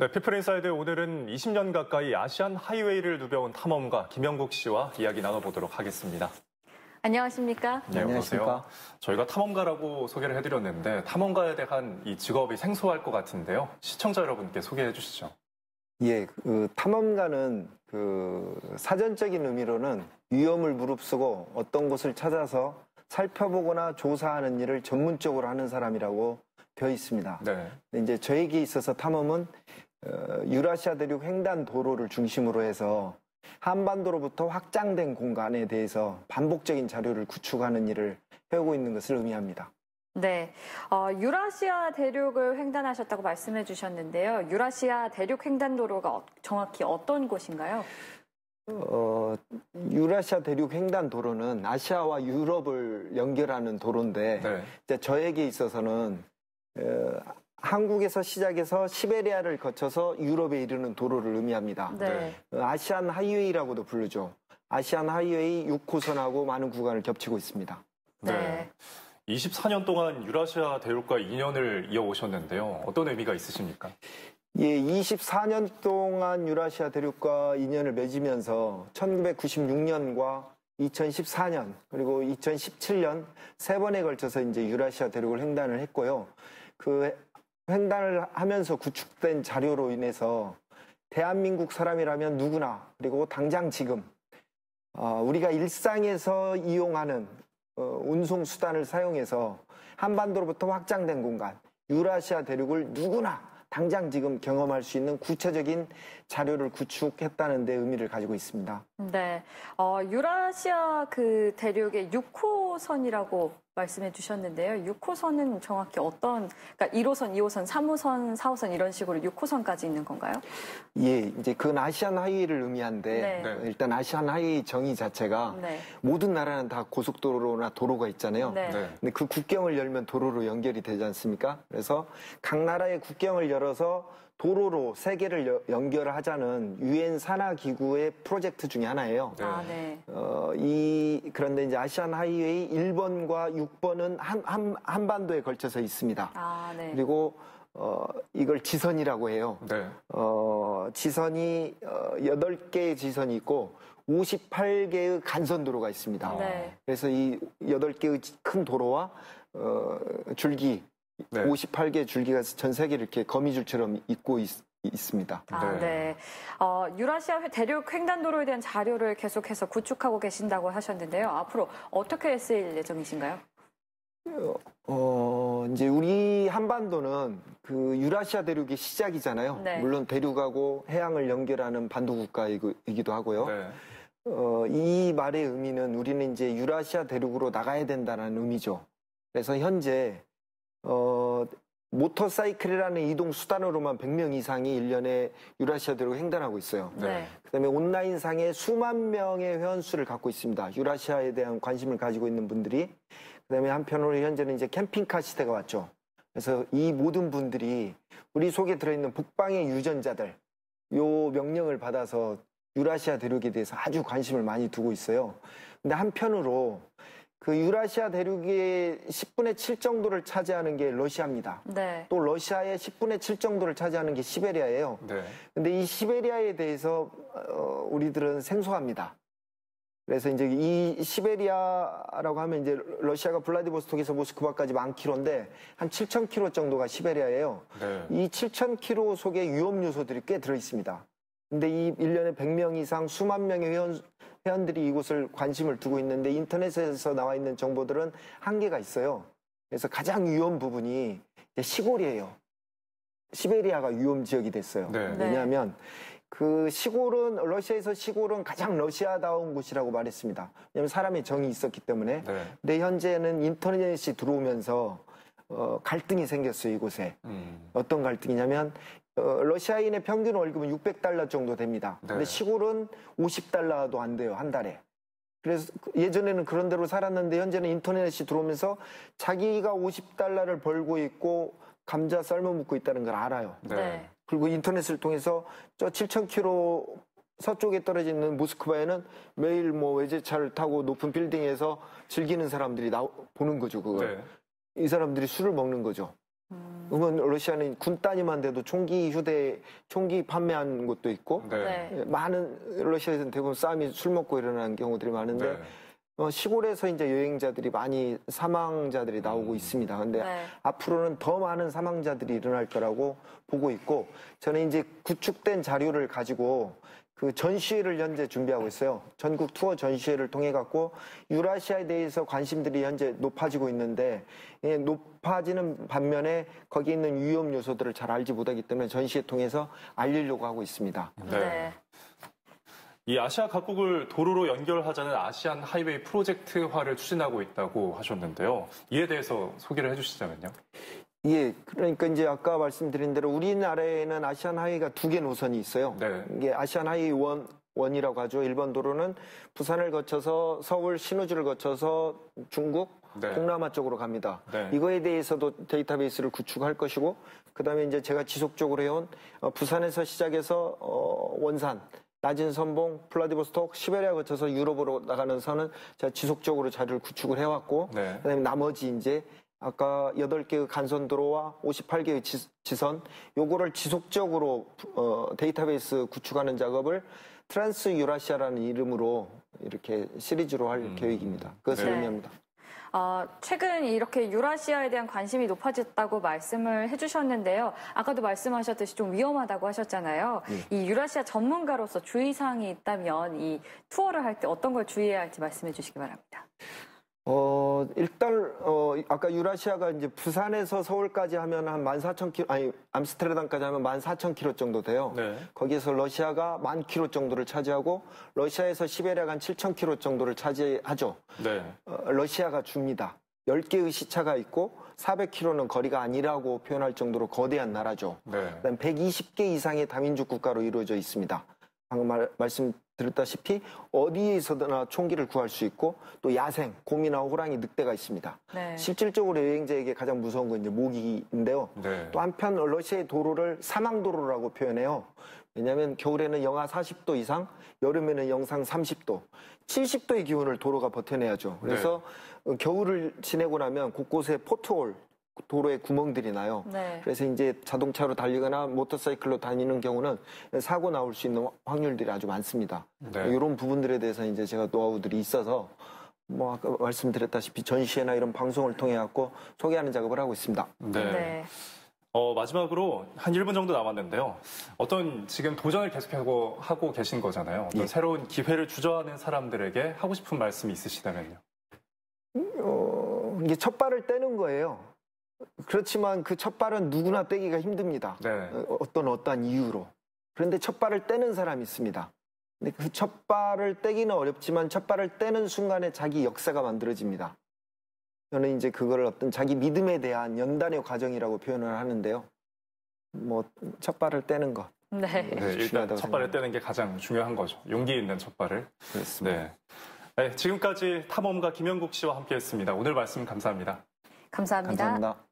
네, 피플인사이드 오늘은 20년 가까이 아시안 하이웨이를 누벼온 탐험가 김영국 씨와 이야기 나눠보도록 하겠습니다. 안녕하십니까? 네, 안녕하세요. 저희가 탐험가라고 소개를 해드렸는데 탐험가에 대한 이 직업이 생소할 것 같은데요. 시청자 여러분께 소개해 주시죠. 예, 그, 탐험가는 그 사전적인 의미로는 위험을 무릅쓰고 어떤 곳을 찾아서 살펴보거나 조사하는 일을 전문적으로 하는 사람이라고 되어 있습니다. 네. 이제 저에게 있어서 탐험은 어, 유라시아 대륙 횡단 도로를 중심으로 해서 한반도로부터 확장된 공간에 대해서 반복적인 자료를 구축하는 일을 해오고 있는 것을 의미합니다. 네, 어, 유라시아 대륙을 횡단하셨다고 말씀해 주셨는데요. 유라시아 대륙 횡단 도로가 어, 정확히 어떤 곳인가요? 어, 유라시아 대륙 횡단 도로는 아시아와 유럽을 연결하는 도로인데 네. 저에게 있어서는 어, 한국에서 시작해서 시베리아를 거쳐서 유럽에 이르는 도로를 의미합니다. 네. 네. 어, 아시안 하이웨이라고도 부르죠. 아시안 하이웨이 6호선하고 많은 구간을 겹치고 있습니다. 네. 24년 동안 유라시아 대륙과 인연을 이어오셨는데요. 어떤 의미가 있으십니까? 예, 24년 동안 유라시아 대륙과 인연을 맺으면서 1996년과 2014년 그리고 2017년 세 번에 걸쳐서 이제 유라시아 대륙을 횡단을 했고요. 그 횡단을 하면서 구축된 자료로 인해서 대한민국 사람이라면 누구나 그리고 당장 지금 어, 우리가 일상에서 이용하는 어, 운송 수단을 사용해서 한반도로부터 확장된 공간 유라시아 대륙을 누구나 당장 지금 경험할 수 있는 구체적인 자료를 구축했다는 데 의미를 가지고 있습니다. 네. 어, 유라시아 그 대륙의 6호선이라고 말씀해 주셨는데요. 6호선은 정확히 어떤, 그러니까 1호선, 2호선, 3호선, 4호선 이런 식으로 6호선까지 있는 건가요? 예, 이제 그건 아시안 하이웨이를 의미한데, 네. 네. 일단 아시안 하이웨 정의 자체가 네. 모든 나라는 다 고속도로나 도로가 있잖아요. 네. 네. 근데 그 국경을 열면 도로로 연결이 되지 않습니까? 그래서 각 나라의 국경을 열어서 도로로 세계를 연결하자는 유엔 산하기구의 프로젝트 중에 하나예요. 네. 아, 네. 어, 이, 그런데 이제 아시안 하이웨이 1번과 6번은 한, 한, 한반도에 걸쳐서 있습니다. 아, 네. 그리고 어, 이걸 지선이라고 해요. 네. 어, 지선이 어, 8개의 지선이 있고 58개의 간선 도로가 있습니다. 네. 그래서 이 8개의 큰 도로와 어, 줄기 네. 58개 줄기가 전 세계를 이렇게 거미줄처럼 잇고 있, 있습니다. 아, 네. 네. 어, 유라시아 대륙 횡단도로에 대한 자료를 계속해서 구축하고 계신다고 하셨는데요. 앞으로 어떻게 쓰일 예정이신가요? 어, 이제 우리 한반도는 그 유라시아 대륙이 시작이잖아요. 네. 물론 대륙하고 해양을 연결하는 반도 국가이기도 하고요. 네. 어, 이 말의 의미는 우리는 이제 유라시아 대륙으로 나가야 된다는 의미죠. 그래서 현재 어, 모터사이클이라는 이동 수단으로만 100명 이상이 1년에 유라시아 대륙 횡단하고 있어요. 네. 네. 그다음에 온라인상에 수만 명의 회원수를 갖고 있습니다. 유라시아에 대한 관심을 가지고 있는 분들이 그다음에 한편으로 현재는 이제 캠핑카 시대가 왔죠. 그래서 이 모든 분들이 우리 속에 들어있는 북방의 유전자들 요 명령을 받아서 유라시아 대륙에 대해서 아주 관심을 많이 두고 있어요. 근데 한편으로 그 유라시아 대륙의 10분의 7 정도를 차지하는 게 러시아입니다. 네. 또 러시아의 10분의 7 정도를 차지하는 게 시베리아예요. 네. 근데 이 시베리아에 대해서 어, 우리들은 생소합니다. 그래서 이제 이 시베리아라고 하면 이제 러시아가 블라디보스톡에서 모스크바까지 그 만 킬로인데 한 7천 킬로 정도가 시베리아예요. 네. 이 7천 킬로 속에 위험 요소들이 꽤 들어 있습니다. 근데 이 1년에 100명 이상 수만 명의 회원, 회원들이 이곳을 관심을 두고 있는데 인터넷에서 나와 있는 정보들은 한계가 있어요. 그래서 가장 위험 부분이 시골이에요. 시베리아가 위험 지역이 됐어요. 네. 네. 왜냐하면 그 시골은 러시아에서 시골은 가장 러시아다운 곳이라고 말했습니다. 왜냐하면 사람의 정이 있었기 때문에. 네. 근데 현재는 인터넷이 들어오면서 어, 갈등이 생겼어요 이곳에. 음. 어떤 갈등이냐면 어, 러시아인의 평균 월급은 600달러 정도 됩니다. 네. 근데 시골은 50달러도 안 돼요, 한 달에. 그래서 그 예전에는 그런 대로 살았는데 현재는 인터넷이 들어오면서 자기가 50달러를 벌고 있고 감자 삶아 먹고 있다는 걸 알아요. 네. 네. 그리고 인터넷을 통해서 저 7,000km 서쪽에 떨어져 있는 모스크바에는 매일 뭐 외제차를 타고 높은 빌딩에서 즐기는 사람들이 나 보는 거죠, 그걸. 네. 이 사람들이 술을 먹는 거죠. 그건 러시아는 군단위만 돼도 총기 휴대, 총기 판매한 곳도 있고, 네. 네. 많은 러시아에서는 대부분 싸움이 술 먹고 일어나는 경우들이 많은데, 네. 어, 시골에서 이제 여행자들이 많이 사망자들이 나오고 음. 있습니다. 근데 네. 앞으로는 더 많은 사망자들이 일어날 거라고 보고 있고 저는 이제 구축된 자료를 가지고 그 전시회를 현재 준비하고 있어요. 전국 투어 전시회를 통해 갖고 유라시아에 대해서 관심들이 현재 높아지고 있는데 예, 높아지는 반면에 거기 있는 위험 요소들을 잘 알지 못하기 때문에 전시회 통해서 알리려고 하고 있습니다. 네. 네. 이 아시아 각국을 도로로 연결하자는 아시안 하이웨이 프로젝트화를 추진하고 있다고 하셨는데요. 이에 대해서 소개를 해주시자면요. 예, 그러니까 이제 아까 말씀드린 대로 우리나라에는 아시안 하이웨이가 두 개 노선이 있어요. 네. 이게 아시안 하이웨이 원 원이라고 하죠. 일본 도로는 부산을 거쳐서 서울 신호주를 거쳐서 중국 네. 동남아 쪽으로 갑니다. 네. 이거에 대해서도 데이터베이스를 구축할 것이고 그다음에 이제 제가 지속적으로 해온 어, 부산에서 시작해서 어, 원산 낮은 선봉, 플라디보스톡, 시베리아 거쳐서 유럽으로 나가는 선은 제가 지속적으로 자리를 구축을 해왔고 네. 그다음에 나머지 이제 아까 8개의 간선도로와 58개의 지, 선 요거를 지속적으로 어, 데이터베이스 구축하는 작업을 트랜스 유라시아라는 이름으로 이렇게 시리즈로 할 음. 계획입니다. 그것을 네. 의미합니다. 어, 최근 이렇게 유라시아에 대한 관심이 높아졌다고 말씀을 해주셨는데요. 아까도 말씀하셨듯이 좀 위험하다고 하셨잖아요. 예. 이 유라시아 전문가로서 주의사항이 있다면 이 투어를 할 때 어떤 걸 주의해야 할지 말씀해 주시기 바랍니다. 어, 일단, 어, 아까 유라시아가 이제 부산에서 서울까지 하면 한 14,000km, 아니, 암스테르담까지 하면 14,000km 정도 돼요. 네. 거기에서 러시아가 1만 km 정도를 차지하고, 러시아에서 시베리아가 한 7,000km 정도를 차지하죠. 네. 어, 러시아가 줍니다. 10개의 시차가 있고, 400km는 거리가 아니라고 표현할 정도로 거대한 나라죠. 네. 그다음 120개 이상의 다민족 국가로 이루어져 있습니다. 방금 말, 말씀 들었다시피 어디에서나 총기를 구할 수 있고 또 야생 곰이나 호랑이 늑대가 있습니다. 네. 실질적으로 여행자에게 가장 무서운 건 이제 모기인데요. 네. 또 한편 러시아의 도로를 사망 도로라고 표현해요. 왜냐하면 겨울에는 영하 40도 이상, 여름에는 영상 30도, 70도의 기온을 도로가 버텨내야죠. 그래서 네. 겨울을 지내고 나면 곳곳에 포트홀 도로에 구멍들이 나요. 네. 그래서 이제 자동차로 달리거나 모터사이클로 다니는 경우는 사고 나올 수 있는 확률들이 아주 많습니다. 네. 이런 부분들에 대해서 이제 제가 노하우들이 있어서 뭐 아까 말씀드렸다시피 전시회나 이런 방송을 통해 갖고 소개하는 작업을 하고 있습니다. 네. 네. 어, 마지막으로 한 1분 정도 남았는데요. 어떤 지금 도전을 계속하고 하고 계신 거잖아요. 예. 새로운 기회를 주저하는 사람들에게 하고 싶은 말씀이 있으시다면요. 음, 어, 이게 첫 발을 떼는 거예요. 그렇지만 그첫 발은 누구나 떼기가 힘듭니다. 네. 어, 어떤 어떠 이유로. 그런데 첫 발을 떼는 사람이 있습니다. 근데 그첫 발을 떼기는 어렵지만 첫 발을 떼는 순간에 자기 역사가 만들어집니다. 저는 이제 그걸 어떤 자기 믿음에 대한 연단의 과정이라고 표현을 하는데요. 뭐첫 발을 떼는 것. 네. 네, 네 일단 첫 발을 떼는 게 가장 중요한 거죠. 용기 있는 첫 발을. 그렇습니다. 네. 네 지금까지 탐험가 김영국 씨와 함께했습니다. 오늘 말씀 감사합니다. 감사합니다. 감사합니다.